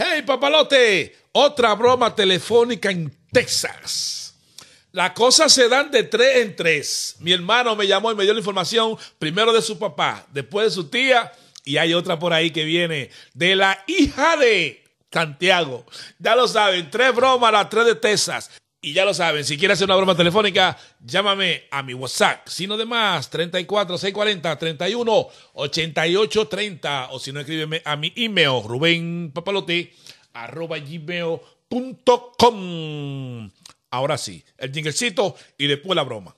Hey, papalote, otra broma telefónica en Texas. Las cosas se dan de tres en tres. Mi hermano me llamó y me dio la información primero de su papá, después de su tía y hay otra por ahí que viene de la hija de Santiago. Ya lo saben, tres bromas, las tres de Texas. Y ya lo saben, si quieren hacer una broma telefónica, llámame a mi WhatsApp, si de más, 34 640 31 88 o si no, escríbeme a mi email, rubenpapalote, arroba gmail.com. Ahora sí, el jinglecito y después la broma.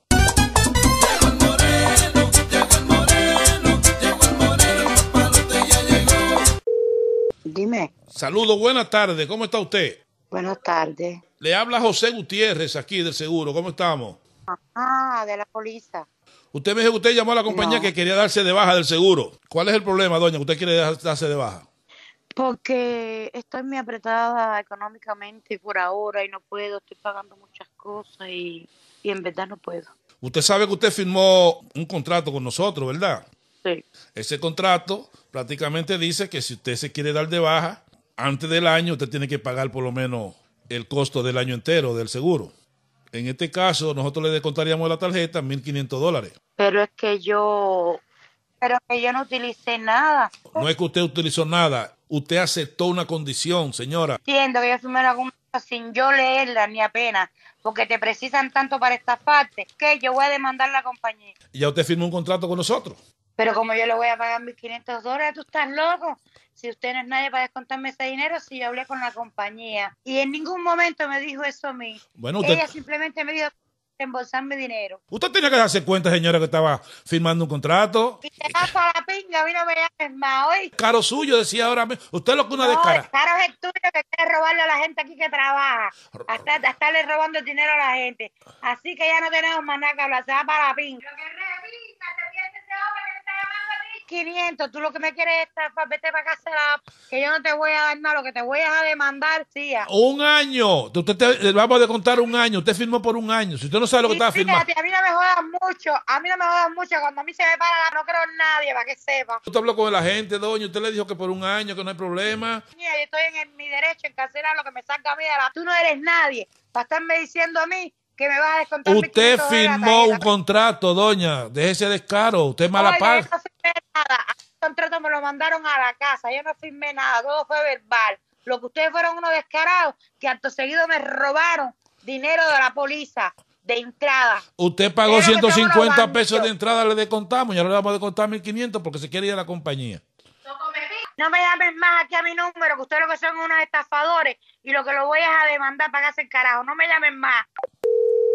Dime. Saludos, buenas tardes, ¿cómo está usted? Buenas tardes. Le habla José Gutiérrez aquí del seguro. ¿Cómo estamos? Ah, de la póliza. Usted me dijo que usted llamó a la compañía que quería darse de baja del seguro. ¿Cuál es el problema, doña, usted quiere darse de baja? Porque estoy muy apretada económicamente por ahora y no puedo, estoy pagando muchas cosas y, y en verdad no puedo. Usted sabe que usted firmó un contrato con nosotros, ¿verdad? Sí. Ese contrato prácticamente dice que si usted se quiere dar de baja, antes del año usted tiene que pagar por lo menos el costo del año entero del seguro. En este caso, nosotros le descontaríamos la tarjeta 1.500 dólares. Pero es que yo... Pero que yo no utilicé nada. No es que usted utilizó nada. Usted aceptó una condición, señora. Entiendo que yo alguna una sin yo leerla ni apenas, porque te precisan tanto para esta parte. que yo voy a demandar la compañía. ya usted firmó un contrato con nosotros? Pero como yo le voy a pagar mis 500 dólares, tú estás loco. Si usted no es nadie para descontarme ese dinero, si yo hablé con la compañía. Y en ningún momento me dijo eso a mí. Bueno, usted... Ella simplemente me dijo mi dinero. Usted tenía que darse cuenta, señora, que estaba firmando un contrato. Y te para la pinga, a mí no me llames más hoy. Caro suyo, decía ahora mismo. Usted lo que una no, Caro es tuyo que quiere robarle a la gente aquí que trabaja. Hasta, estarle robando dinero a la gente. Así que ya no tenemos más nada que hablar. Se va para la pinga. 500, tú lo que me quieres es vete para que yo no te voy a dar nada, lo que te voy a demandar, tía. Un año, usted te, vamos a contar un año, usted firmó por un año, si usted no sabe lo que está firmando. a mí no me jodan mucho, a mí no me jodan mucho, cuando a mí se me para, no creo en nadie, para que sepa. Usted habló con la gente, doña, usted le dijo que por un año, que no hay problema. yo estoy en, mi derecho, en cancelar lo que me saca a mí Tú no eres nadie, para estarme diciendo a mí que me vas a descontar. Usted firmó un contrato, doña. de ese descaro. Usted es mala parte nada. A contrato me lo mandaron a la casa. Yo no firmé nada. Todo fue verbal. Lo que ustedes fueron unos descarados que alto seguido me robaron dinero de la póliza de entrada. Usted pagó 150 pesos de entrada, le descontamos. Ya le vamos a descontar 1.500 porque se quiere ir a la compañía. No me llamen más aquí a mi número, que ustedes lo que son unos estafadores y lo que lo voy a demandar para que hacen carajo. No me llamen más.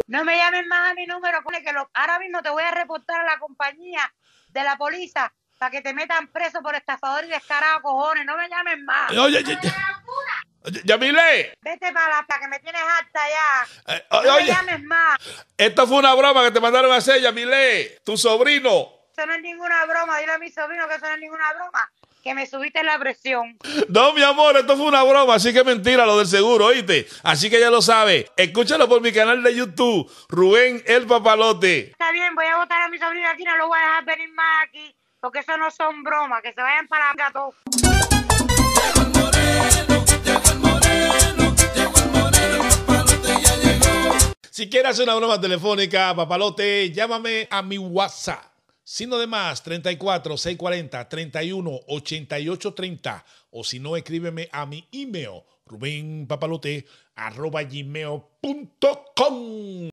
No me llamen más a mi número, que lo, ahora mismo te voy a reportar a la compañía de la póliza para que te metan preso por estafador y descarado, cojones. No me llamen más. Oye, oye, oye. Yamile. Vete para, para que me tienes harta ya. Eh, no me llames más. Esto fue una broma que te mandaron a hacer, Yamile. Tu sobrino. Eso no es ninguna broma. Dile a mi sobrino que eso no es ninguna broma. Que me subiste la presión. No, mi amor, esto fue una broma, así que mentira lo del seguro, oíste. Así que ya lo sabe. Escúchalo por mi canal de YouTube, Rubén el Papalote. Está bien, voy a votar a mi sobrino aquí, no lo voy a dejar venir más aquí porque eso no son bromas, que se vayan para acá todos. Si quieres hacer una broma telefónica, papalote, llámame a mi WhatsApp. Sino de más, 34 640 31 88 30. O si no, escríbeme a mi email, rubénpapalote,